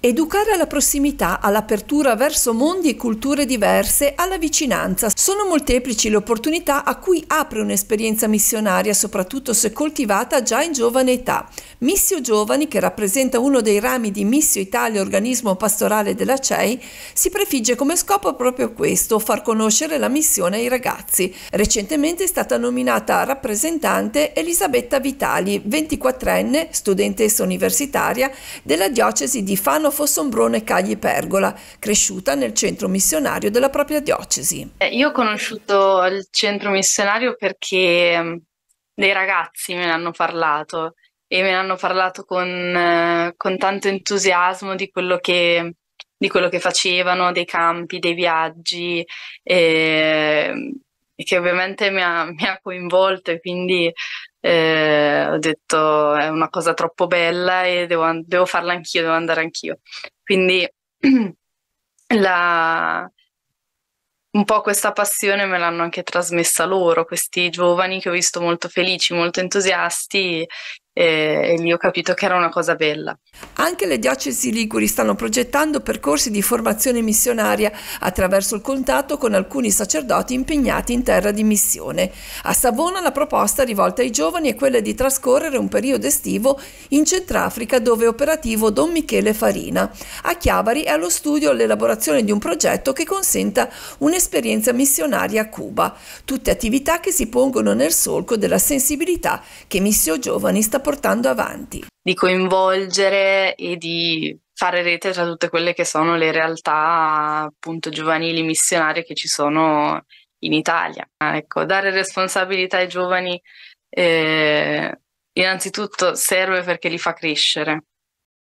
Educare alla prossimità, all'apertura verso mondi e culture diverse, alla vicinanza. Sono molteplici le opportunità a cui apre un'esperienza missionaria, soprattutto se coltivata già in giovane età. Missio Giovani, che rappresenta uno dei rami di Missio Italia, organismo pastorale della CEI, si prefigge come scopo proprio questo, far conoscere la missione ai ragazzi. Recentemente è stata nominata rappresentante Elisabetta Vitali, 24enne, studentessa universitaria della diocesi di Fano Fossombrone Cagli Pergola, cresciuta nel centro missionario della propria diocesi. Eh, io ho conosciuto il centro missionario perché mm, dei ragazzi me ne hanno parlato e me ne hanno parlato con, eh, con tanto entusiasmo di quello, che, di quello, che, facevano, dei campi, dei viaggi, e, e che ovviamente mi ha, mi ha coinvolto e quindi eh, ho detto è una cosa troppo bella e devo, devo farla anch'io, devo andare anch'io. Quindi la, un po' questa passione me l'hanno anche trasmessa loro, questi giovani che ho visto molto felici, molto entusiasti e, e lì ho capito che era una cosa bella. Anche le diocesi liguri stanno progettando percorsi di formazione missionaria attraverso il contatto con alcuni sacerdoti impegnati in terra di missione. A Savona la proposta rivolta ai giovani è quella di trascorrere un periodo estivo in Centrafrica dove è operativo Don Michele Farina. A Chiavari è allo studio l'elaborazione di un progetto che consenta un'esperienza missionaria a Cuba, tutte attività che si pongono nel solco della sensibilità che Missio Giovani sta portando portando avanti. Di coinvolgere e di fare rete tra tutte quelle che sono le realtà appunto giovanili missionarie che ci sono in Italia. Ecco, dare responsabilità ai giovani eh, innanzitutto serve perché li fa crescere